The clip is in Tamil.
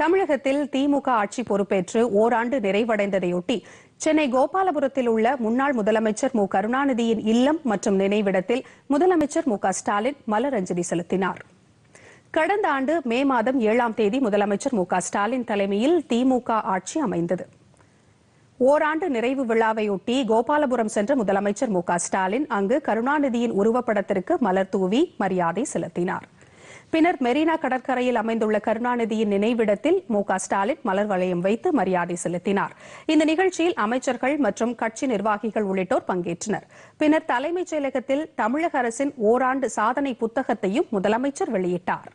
தமிழகத்தில் திமுக ஆட்சி பொறுப்பேற்று ஓராண்டு நிறைவடைந்ததையொட்டி சென்னை கோபாலபுரத்தில் உள்ள முன்னாள் முதலமைச்சர் மு கருணாநிதியின் இல்லம் மற்றும் நினைவிடத்தில் முதலமைச்சர் மு ஸ்டாலின் மலரஞ்சலி செலுத்தினார் கடந்த ஆண்டு மே மாதம் ஏழாம் தேதி முதலமைச்சர் மு ஸ்டாலின் தலைமையில் திமுக ஆட்சி அமைந்தது ஓராண்டு நிறைவு விழாவையொட்டி கோபாலபுரம் சென்ற முதலமைச்சர் மு ஸ்டாலின் அங்கு கருணாநிதியின் உருவப்படத்திற்கு மலர் தூவி மரியாதை செலுத்தினாா் பின்னர் மெரினா கடற்கரையில் அமைந்துள்ள கருணாநிதியின் நினைவிடத்தில் மு ஸ்டாலின் மலர் வளையம் வைத்து மரியாதை செலுத்தினார் இந்த நிகழ்ச்சியில் அமைச்சர்கள் மற்றும் கட்சி நிர்வாகிகள் உள்ளிட்டோர் பங்கேற்றனர் பின்னர் தலைமைச் செயலகத்தில் தமிழக அரசின் ஓராண்டு சாதனை புத்தகத்தையும் முதலமைச்சர் வெளியிட்டாா்